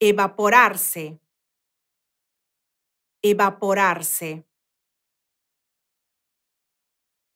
evaporarse, evaporarse.